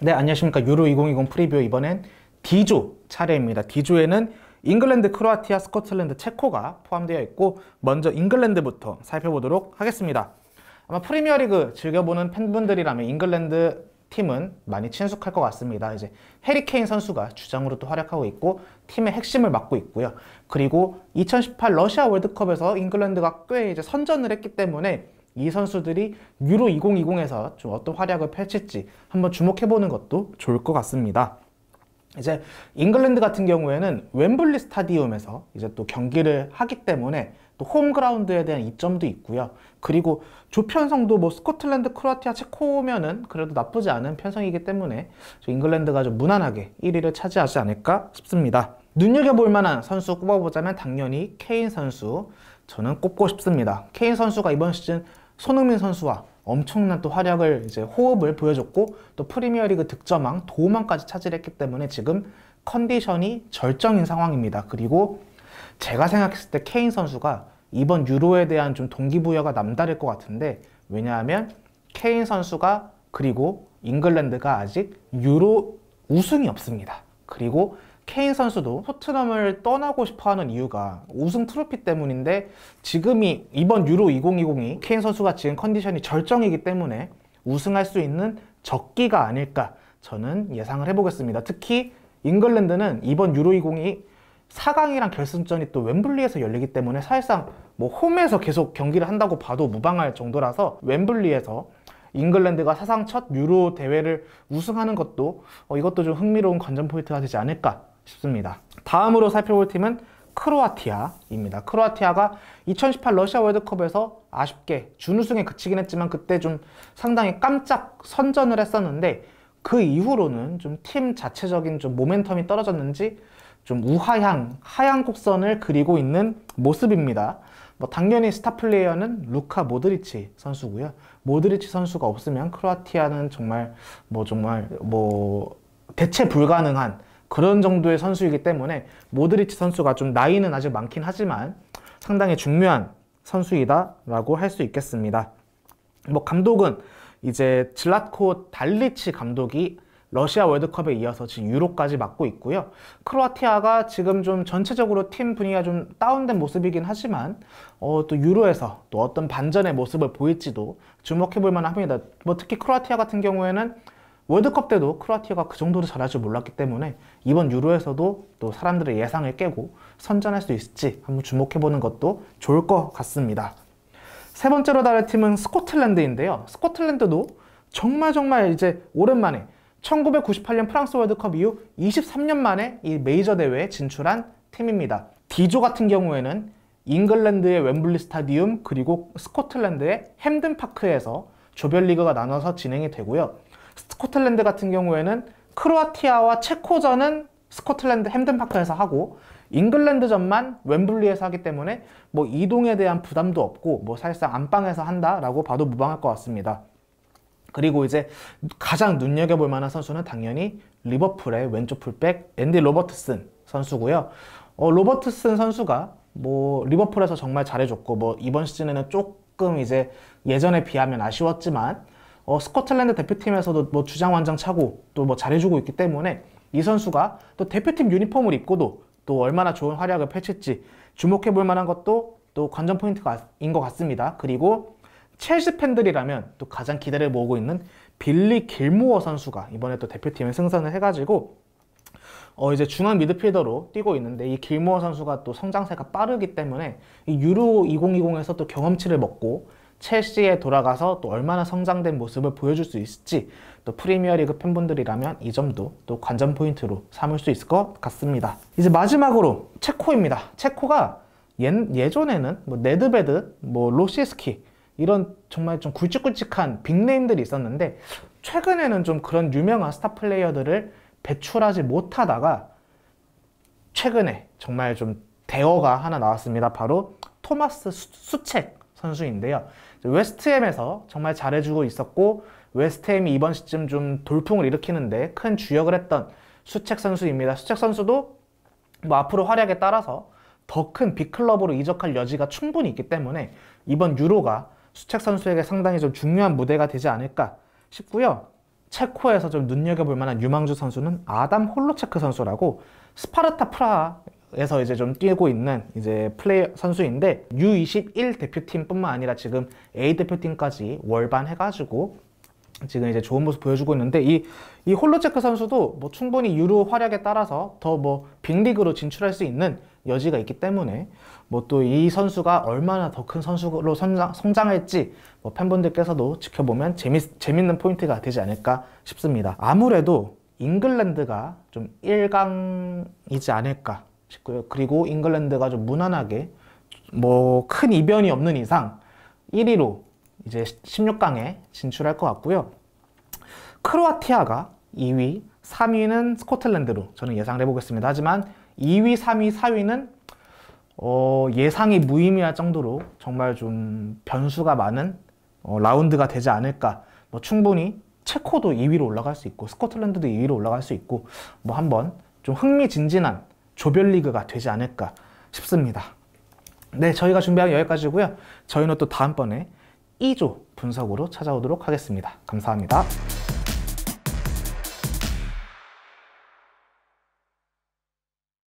네, 안녕하십니까. 유로 2020 프리뷰 이번엔 D조 차례입니다. D조에는 잉글랜드, 크로아티아, 스코틀랜드, 체코가 포함되어 있고 먼저 잉글랜드부터 살펴보도록 하겠습니다. 아마 프리미어리그 즐겨보는 팬분들이라면 잉글랜드 팀은 많이 친숙할 것 같습니다. 이제 해리케인 선수가 주장으로 도 활약하고 있고 팀의 핵심을 맡고 있고요. 그리고 2018 러시아 월드컵에서 잉글랜드가 꽤 이제 선전을 했기 때문에 이 선수들이 유로 2020에서 좀 어떤 활약을 펼칠지 한번 주목해보는 것도 좋을 것 같습니다. 이제 잉글랜드 같은 경우에는 웸블리 스타디움에서 이제 또 경기를 하기 때문에 또 홈그라운드에 대한 이점도 있고요. 그리고 조편성도 뭐 스코틀랜드, 크로아티아, 체코면은 그래도 나쁘지 않은 편성이기 때문에 잉글랜드가 좀 무난하게 1위를 차지하지 않을까 싶습니다. 눈여겨볼 만한 선수 꼽아보자면 당연히 케인 선수 저는 꼽고 싶습니다. 케인 선수가 이번 시즌 손흥민 선수와 엄청난 또 활약을 이제 호흡을 보여줬고 또 프리미어리그 득점왕 도움왕까지 차지했기 때문에 지금 컨디션이 절정인 상황입니다. 그리고 제가 생각했을 때 케인 선수가 이번 유로에 대한 좀 동기부여가 남다를 것 같은데 왜냐하면 케인 선수가 그리고 잉글랜드가 아직 유로 우승이 없습니다. 그리고 케인 선수도 토트넘을 떠나고 싶어하는 이유가 우승 트로피 때문인데 지금이 이번 유로 2020이 케인 선수가 지금 컨디션이 절정이기 때문에 우승할 수 있는 적기가 아닐까 저는 예상을 해보겠습니다. 특히 잉글랜드는 이번 유로 20이 2 4강이랑 결승전이 또 웸블리에서 열리기 때문에 사실상 뭐 홈에서 계속 경기를 한다고 봐도 무방할 정도라서 웸블리에서 잉글랜드가 사상 첫 유로 대회를 우승하는 것도 어, 이것도 좀 흥미로운 관전 포인트가 되지 않을까 싶습니다. 다음으로 살펴볼 팀은 크로아티아입니다. 크로아티아가 2018 러시아 월드컵에서 아쉽게 준우승에 그치긴 했지만 그때 좀 상당히 깜짝 선전을 했었는데 그 이후로는 좀 팀 자체적인 좀 모멘텀이 떨어졌는지 좀 우하향, 하향 곡선을 그리고 있는 모습입니다. 뭐 당연히 스타 플레이어는 루카 모드리치 선수고요. 모드리치 선수가 없으면 크로아티아는 정말 뭐 정말 뭐 대체 불가능한 그런 정도의 선수이기 때문에 모드리치 선수가 좀 나이는 아직 많긴 하지만 상당히 중요한 선수이다라고 할 수 있겠습니다. 뭐 감독은 이제 질라코 달리치 감독이 러시아 월드컵에 이어서 지금 유로까지 맡고 있고요. 크로아티아가 지금 좀 전체적으로 팀 분위기가 좀 다운된 모습이긴 하지만 어, 또 유로에서 또 어떤 반전의 모습을 보일지도 주목해볼 만합니다. 뭐 특히 크로아티아 같은 경우에는 월드컵 때도 크로아티아가 그 정도로 잘할 줄 몰랐기 때문에 이번 유로에서도 또 사람들의 예상을 깨고 선전할 수 있을지 한번 주목해보는 것도 좋을 것 같습니다. 세 번째로 다룰 팀은 스코틀랜드인데요. 스코틀랜드도 정말 정말 이제 오랜만에 1998년 프랑스 월드컵 이후 23년 만에 이 메이저 대회에 진출한 팀입니다. 디조 같은 경우에는 잉글랜드의 웸블리 스타디움 그리고 스코틀랜드의 햄든 파크에서 조별리그가 나눠서 진행이 되고요. 스코틀랜드 같은 경우에는 크로아티아와 체코전은 스코틀랜드 햄든 파크에서 하고 잉글랜드전만 웸블리에서 하기 때문에 뭐 이동에 대한 부담도 없고 뭐 사실상 안방에서 한다라고 봐도 무방할 것 같습니다. 그리고 이제 가장 눈여겨볼 만한 선수는 당연히 리버풀의 왼쪽 풀백 앤디 로버트슨 선수고요. 어, 로버트슨 선수가 뭐 리버풀에서 정말 잘해줬고 뭐 이번 시즌에는 조금 이제 예전에 비하면 아쉬웠지만 어, 스코틀랜드 대표팀에서도 뭐 주장 완장 차고 또 뭐 잘해주고 있기 때문에 이 선수가 또 대표팀 유니폼을 입고도 또 얼마나 좋은 활약을 펼칠지 주목해 볼 만한 것도 또 관전 포인트인 것 같습니다. 그리고 첼시 팬들이라면 또 가장 기대를 모으고 있는 빌리 길모어 선수가 이번에 또 대표팀에 승선을 해가지고 어 이제 중앙 미드필더로 뛰고 있는데 이 길모어 선수가 또 성장세가 빠르기 때문에 이 유로 2020에서 또 경험치를 먹고 첼시에 돌아가서 또 얼마나 성장된 모습을 보여줄 수 있을지 또 프리미어리그 팬분들이라면 이 점도 또 관전 포인트로 삼을 수 있을 것 같습니다. 이제 마지막으로 체코입니다. 체코가 예, 예전에는 뭐 네드베드, 뭐 로시스키 이런 정말 좀 굵직굵직한 빅네임들이 있었는데 최근에는 좀 그런 유명한 스타 플레이어들을 배출하지 못하다가 최근에 정말 좀 대어가 하나 나왔습니다. 바로 토마스 수, 수책 선수인데요. 웨스트햄에서 정말 잘해주고 있었고 웨스트햄이 이번 시즌 좀 돌풍을 일으키는데 큰 주역을 했던 수책 선수입니다. 수책 선수도 뭐 앞으로 활약에 따라서 더 큰 빅클럽으로 이적할 여지가 충분히 있기 때문에 이번 유로가 수책 선수에게 상당히 좀 중요한 무대가 되지 않을까 싶고요. 체코에서 좀 눈여겨볼 만한 유망주 선수는 아담 홀로체크 선수라고 스파르타 프라 에서 이제 좀 뛰고 있는 이제 플레이 어 선수인데 U21 대표팀뿐만 아니라 지금 A 대표팀까지 월반 해가지고 지금 이제 좋은 모습 보여주고 있는데 이, 이 홀로체크 선수도 뭐 충분히 유로 활약에 따라서 더 뭐 빅리그로 진출할 수 있는 여지가 있기 때문에 뭐 또 이 선수가 얼마나 더 큰 선수로 성장, 할지뭐 팬분들께서도 지켜보면 재미, 재밌는 포인트가 되지 않을까 싶습니다. 아무래도 잉글랜드가 좀 1강이지 않을까 싶고요. 그리고 잉글랜드가 좀 무난하게 뭐 큰 이변이 없는 이상 1위로 이제 16강에 진출할 것 같고요. 크로아티아가 2위, 3위는 스코틀랜드로 저는 예상을 해보겠습니다. 하지만 2위, 3위, 4위는 어, 예상이 무의미할 정도로 정말 좀 변수가 많은 어, 라운드가 되지 않을까. 뭐 충분히 체코도 2위로 올라갈 수 있고 스코틀랜드도 2위로 올라갈 수 있고 뭐 한번 좀 흥미진진한 조별리그가 되지 않을까 싶습니다. 네, 저희가 준비한 여기까지고요. 저희는 또 다음번에 2조 분석으로 찾아오도록 하겠습니다. 감사합니다.